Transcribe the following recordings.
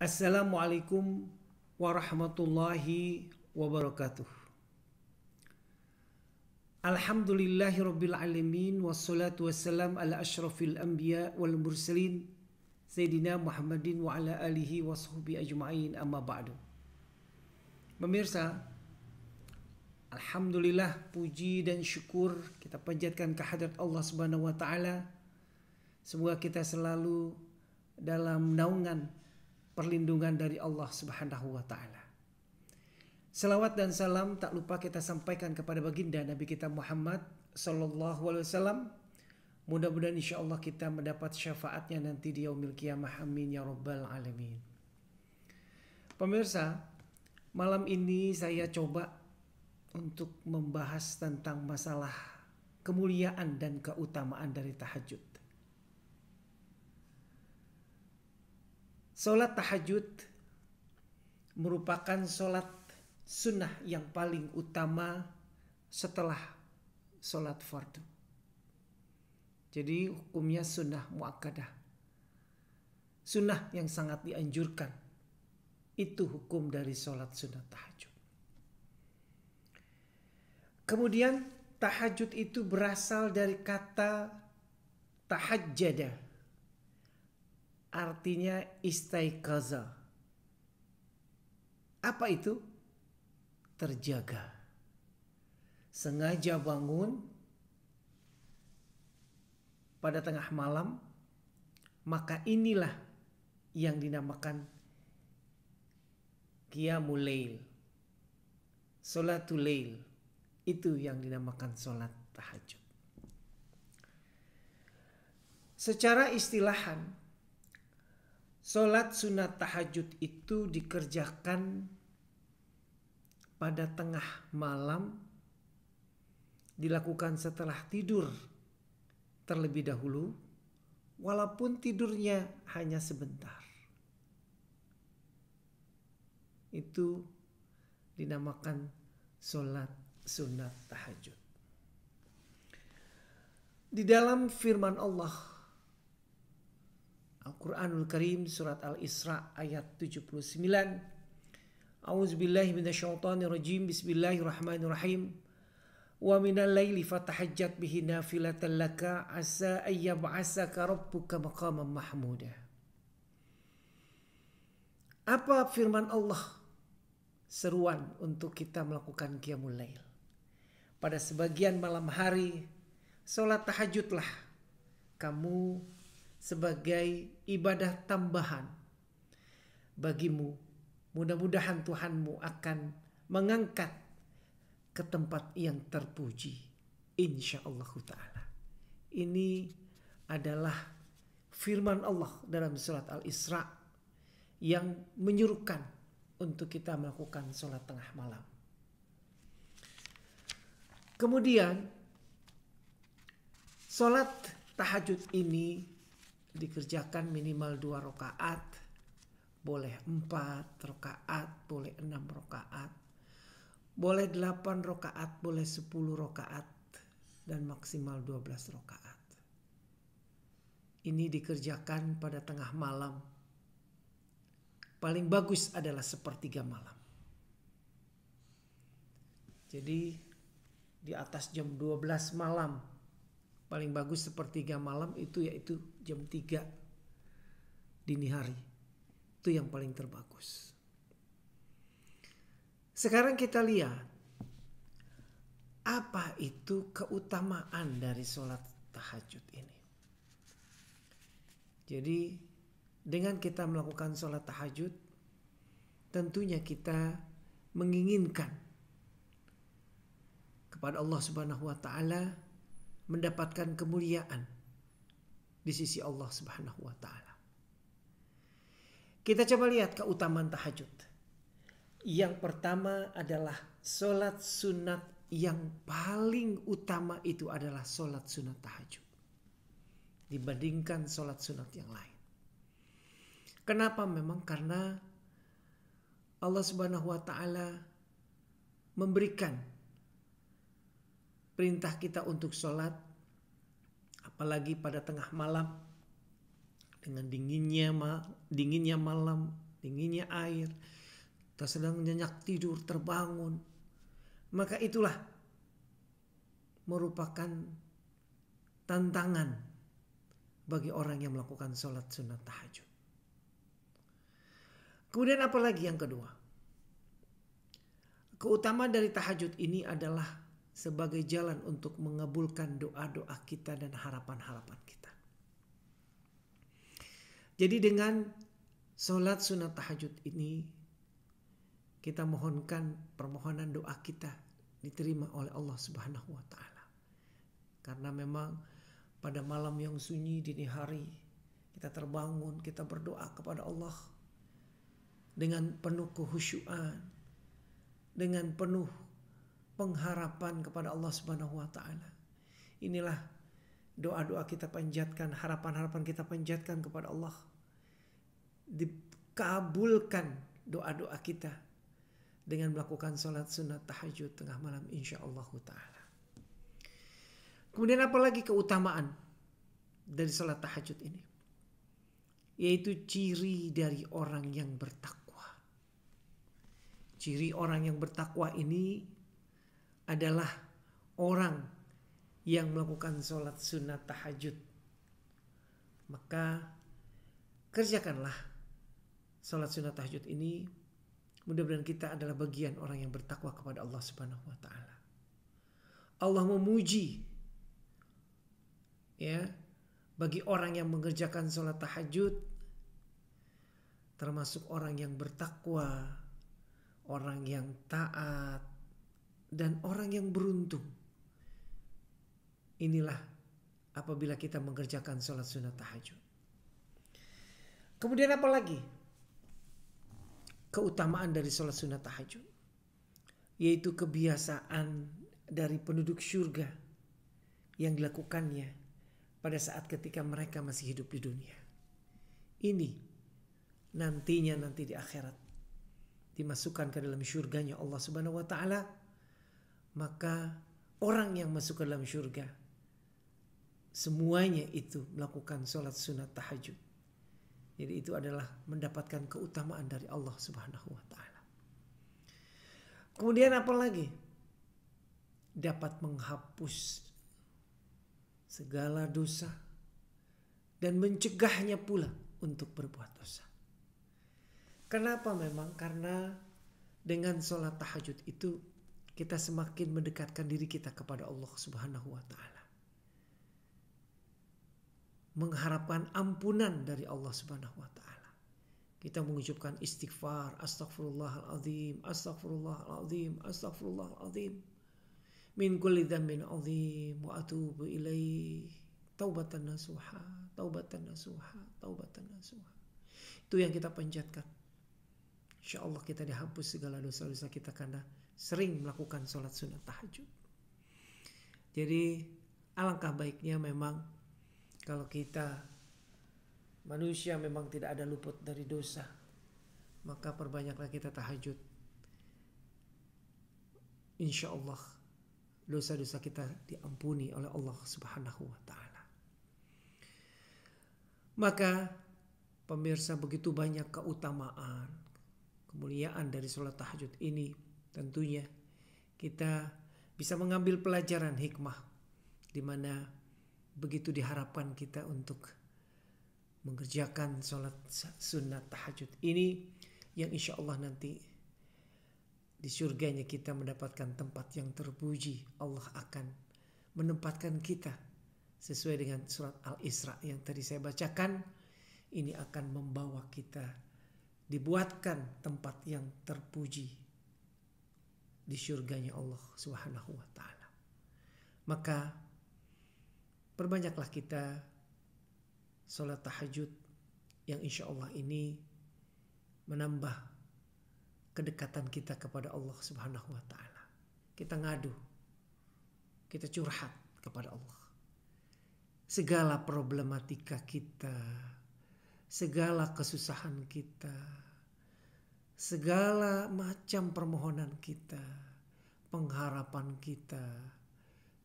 Assalamualaikum warahmatullahi wabarakatuh. Alhamdulillahi alamin wassalatu wassalam ala asyrafil anbiya wal mursalin Sayyidina Muhammadin wa ala alihi wa sahbihi ajma'in amma ba'du. Pemirsa, alhamdulillah puji dan syukur kita panjatkan kehadirat Allah Subhanahu wa taala. Semoga kita selalu dalam naungan perlindungan dari Allah Subhanahu wa taala. Selawat dan salam tak lupa kita sampaikan kepada baginda Nabi kita Muhammad sallallahu alaihi wasallam. Mudah-mudahan insya Allah kita mendapat syafaatnya nanti di yaumil kiamah. Amin ya rabbal alamin. Pemirsa, malam ini saya coba untuk membahas tentang masalah kemuliaan dan keutamaan dari tahajud. Sholat tahajud merupakan sholat sunnah yang paling utama setelah sholat fardu. Jadi hukumnya sunnah muakkadah. Sunnah yang sangat dianjurkan. Itu hukum dari sholat sunnah tahajud. Kemudian tahajud itu berasal dari kata tahajjada artinya istaikaza. Apa itu? Terjaga. Sengaja bangun pada tengah malam, maka inilah yang dinamakan Qiyamul Lail. Solatul Lail. Itu yang dinamakan solat tahajud. Secara istilahan, Sholat sunat tahajud itu dikerjakan pada tengah malam, dilakukan setelah tidur terlebih dahulu, walaupun tidurnya hanya sebentar. Itu dinamakan sholat sunat tahajud. Di dalam firman Allah Al-Quranul Karim surat Al-Isra ayat 79. A'udzubillahi minasyaitonirrajim. Bismillahirrahmanirrahim. Wa minal laili fatahajjat bihi nafilatan laka asa ayyab'asaka rabbuka maqaman mahmudah. Apa firman Allah? Seruan untuk kita melakukan qiyamul lail. Pada sebagian malam hari, sholat tahajudlah kamu sebagai ibadah tambahan bagimu. Mudah-mudahan Tuhanmu akan mengangkat ke tempat yang terpuji. Insya Allah Ta'ala. Ini adalah firman Allah dalam surat Al-Isra yang menyuruhkan untuk kita melakukan sholat tengah malam. Kemudian, sholat tahajud ini dikerjakan minimal dua rokaat, boleh empat rokaat, boleh enam rokaat, boleh delapan rokaat, boleh sepuluh rokaat, dan maksimal dua belas rokaat. Ini dikerjakan pada tengah malam. Paling bagus adalah sepertiga malam. Jadi di atas jam dua belas malam paling bagus sepertiga malam itu yaitu jam 3 dini hari. Itu yang paling terbagus. Sekarang kita lihat apa itu keutamaan dari sholat tahajud ini. Jadi dengan kita melakukan sholat tahajud tentunya kita menginginkan kepada Allah Subhanahu wa taala mendapatkan kemuliaan di sisi Allah Subhanahu wa taala. Kita coba lihat keutamaan tahajud. Yang pertama adalah solat sunat yang paling utama itu adalah solat sunat tahajud. Dibandingkan solat sunat yang lain. Kenapa? Memang karena Allah Subhanahu wa taala memberikan perintah kita untuk sholat, apalagi pada tengah malam, dengan dinginnya dinginnya malam, dinginnya air, kita sedang nyenyak tidur, terbangun, maka itulah merupakan tantangan bagi orang yang melakukan sholat sunat tahajud. Kemudian apalagi yang kedua? keutamaan dari tahajud ini adalah sebagai jalan untuk mengabulkan doa-doa kita dan harapan-harapan kita. Jadi dengan sholat sunat tahajud ini kita mohonkan permohonan doa kita diterima oleh Allah Subhanahu wa taala. Karena memang pada malam yang sunyi dini hari kita terbangun, kita berdoa kepada Allah dengan penuh kehusyuan, dengan penuh pengharapan kepada Allah Subhanahu wa taala. Inilah doa-doa kita panjatkan, harapan-harapan kita panjatkan kepada Allah. Dikabulkan doa-doa kita dengan melakukan sholat sunat tahajud tengah malam insyaallah Allah ta'ala. Kemudian apalagi keutamaan dari sholat tahajud ini? Yaitu ciri dari orang yang bertakwa. Ciri orang yang bertakwa ini adalah orang yang melakukan sholat sunat tahajud. Maka kerjakanlah sholat sunat tahajud ini. Mudah-mudahan kita adalah bagian orang yang bertakwa kepada Allah Subhanahu wa taala. Allah memuji ya bagi orang yang mengerjakan sholat tahajud termasuk orang yang bertakwa, orang yang taat, dan orang yang beruntung. Inilah apabila kita mengerjakan sholat sunat tahajud. Kemudian apa lagi? Keutamaan dari sholat sunat tahajud. Yaitu kebiasaan dari penduduk syurga yang dilakukannya pada saat ketika mereka masih hidup di dunia. Ini nantinya nanti di akhirat dimasukkan ke dalam syurganya Allah Subhanahu wa taala maka orang yang masuk ke dalam surga semuanya itu melakukan sholat sunat tahajud. Jadi itu adalah mendapatkan keutamaan dari Allah Subhanahu wa taala. Kemudian apa lagi? Dapat menghapus segala dosa dan mencegahnya pula untuk berbuat dosa. Kenapa memang? Karena dengan sholat tahajud itu kita semakin mendekatkan diri kita kepada Allah Subhanahu wa taala. Mengharapkan ampunan dari Allah Subhanahu wa taala. Kita mengucapkan istighfar, astagfirullahalazim, astagfirullahalazim, astagfirullahalazim. Min kulli dzambin azim wa atubu ilaih. Taubatan nasuha, taubatan nasuha, taubatan nasuha. Itu yang kita panjatkan Insya Allah kita dihapus segala dosa-dosa kita karena sering melakukan sholat sunat tahajud. Jadi alangkah baiknya memang kalau kita manusia memang tidak ada luput dari dosa. Maka perbanyaklah kita tahajud. Insya Allah dosa-dosa kita diampuni oleh Allah subhanahu wa ta'ala. Maka pemirsa begitu banyak keutamaan, kemuliaan dari sholat tahajud ini tentunya kita bisa mengambil pelajaran hikmah di mana begitu diharapkan kita untuk mengerjakan sholat sunat tahajud ini yang insya Allah nanti di surganya kita mendapatkan tempat yang terpuji Allah akan menempatkan kita sesuai dengan surat Al-Isra yang tadi saya bacakan ini akan membawa kita dibuatkan tempat yang terpuji di surganya Allah Subhanahu wa taala. Maka perbanyaklah kita sholat tahajud yang insya Allah ini menambah kedekatan kita kepada Allah Subhanahu wa taala. Kita ngadu. Kita curhat kepada Allah. Segala problematika kita, segala kesusahan kita, segala macam permohonan kita, pengharapan kita.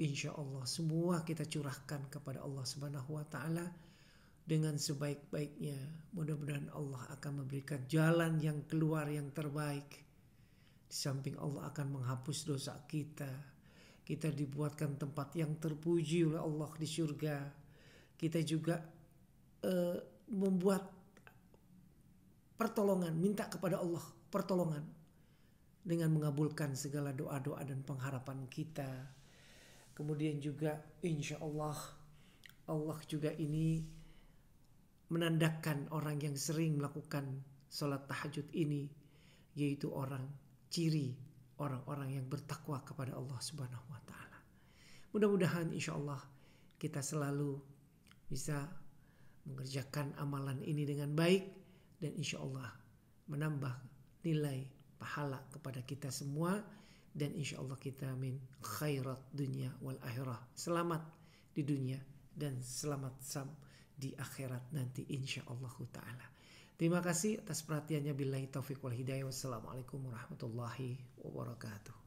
Insya Allah semua kita curahkan kepada Allah Subhanahu wa Ta'ala dengan sebaik-baiknya. Mudah-mudahan Allah akan memberikan jalan yang keluar yang terbaik. Di samping Allah akan menghapus dosa kita. Kita dibuatkan tempat yang terpuji oleh Allah di surga. Kita juga uh, membuat pertolongan, minta kepada Allah pertolongan dengan mengabulkan segala doa-doa dan pengharapan kita. Kemudian juga insya Allah, Allah juga ini menandakan orang yang sering melakukan sholat tahajud ini, yaitu orang ciri orang-orang yang bertakwa kepada Allah Subhanahu wa Ta'ala. Mudah-mudahan insya Allah kita selalu bisa mengerjakan amalan ini dengan baik dan insya Allah menambah nilai pahala kepada kita semua dan insya Allah kita min khairat dunia wal akhirah selamat di dunia dan selamat sam di akhirat nanti insya Allah ta'ala terima kasih atas perhatiannya billahi taufiq wal hidayah wassalamualaikum warahmatullahi wabarakatuh